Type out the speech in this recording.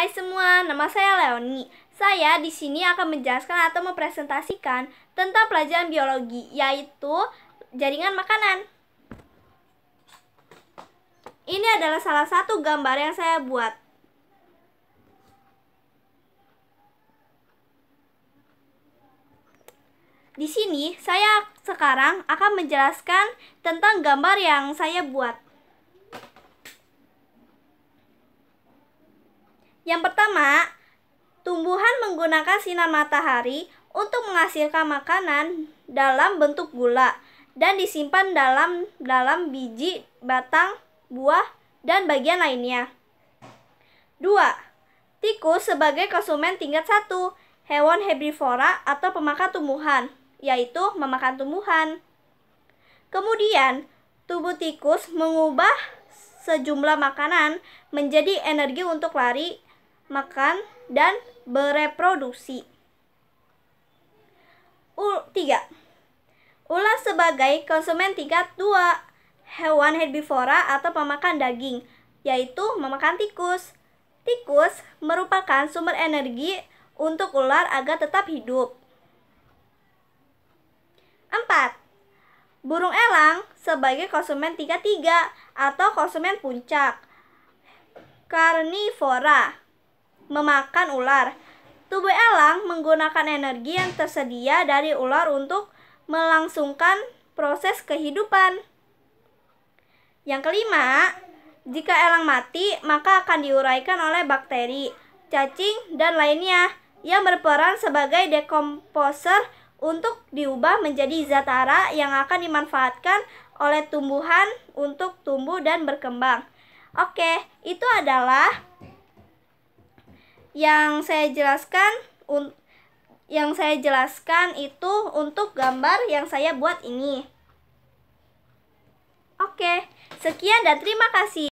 Hai semua, nama saya Leoni. Saya di sini akan menjelaskan atau mempresentasikan tentang pelajaran biologi, yaitu jaringan makanan. Ini adalah salah satu gambar yang saya buat. Di sini, saya sekarang akan menjelaskan tentang gambar yang saya buat. Yang pertama, tumbuhan menggunakan sinar matahari untuk menghasilkan makanan dalam bentuk gula dan disimpan dalam dalam biji, batang, buah, dan bagian lainnya. 2. Tikus sebagai konsumen tingkat satu, hewan herbivora atau pemakan tumbuhan, yaitu memakan tumbuhan. Kemudian, tubuh tikus mengubah sejumlah makanan menjadi energi untuk lari, makan, dan bereproduksi. 3. Ular sebagai konsumen tingkat 2 hewan herbivora atau pemakan daging, yaitu memakan tikus. Tikus merupakan sumber energi untuk ular agar tetap hidup. 4. Burung elang sebagai konsumen tingkat tiga atau konsumen puncak. Karnivora memakan ular. Tubuh elang menggunakan energi yang tersedia dari ular untuk melangsungkan proses kehidupan. Yang kelima, jika elang mati, maka akan diuraikan oleh bakteri, cacing, dan lainnya yang berperan sebagai dekomposer untuk diubah menjadi zat hara yang akan dimanfaatkan oleh tumbuhan untuk tumbuh dan berkembang. Oke, itu adalah yang saya jelaskan yang saya jelaskan itu untuk gambar yang saya buat ini. Oke, sekian dan terima kasih.